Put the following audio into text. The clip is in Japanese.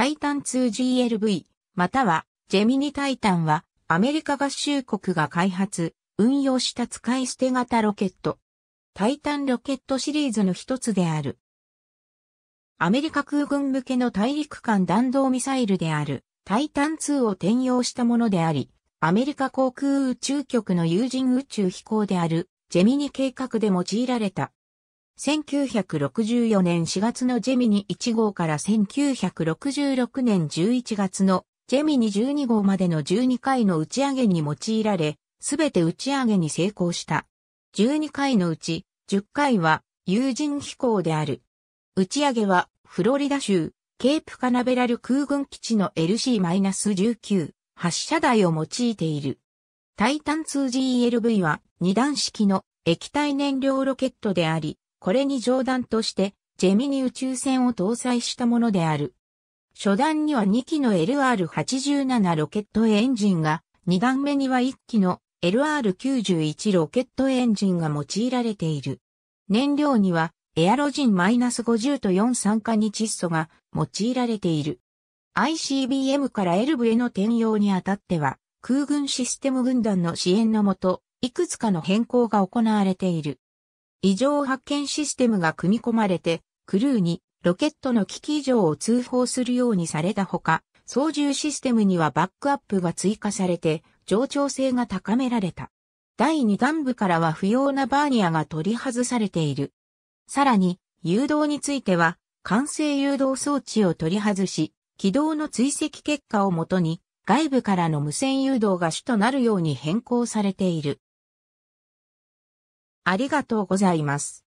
タイタン 2GLV、またはジェミニタイタンはアメリカ合衆国が開発、運用した使い捨て型ロケット。タイタンロケットシリーズの一つである。アメリカ空軍向けの大陸間弾道ミサイルであるタイタン2を転用したものであり、アメリカ航空宇宙局の有人宇宙飛行であるジェミニ計画で用いられた。1964年4月のジェミニ1号から1966年11月のジェミニ12号までの12回の打ち上げに用いられ、すべて打ち上げに成功した。12回のうち10回は有人飛行である。打ち上げはフロリダ州ケープカナベラル空軍基地の LC-19 発射台を用いている。タイタン 2GLV は二段式の液体燃料ロケットであり、これに上段として、ジェミニ宇宙船を搭載したものである。初段には2機の LR87 ロケットエンジンが、2段目には1機の LR91 ロケットエンジンが用いられている。燃料にはエアロジン -50 と4酸化に窒素が用いられている。ICBM からエルブへの転用にあたっては、空軍システム軍団の支援のもと、いくつかの変更が行われている。異常発見システムが組み込まれて、クルーにロケットの危機異常を通報するようにされたほか、操縦システムにはバックアップが追加されて、冗長性が高められた。第2段部からは不要なバーニアが取り外されている。さらに、誘導については、完成誘導装置を取り外し、軌道の追跡結果をもとに、外部からの無線誘導が主となるように変更されている。ありがとうございます。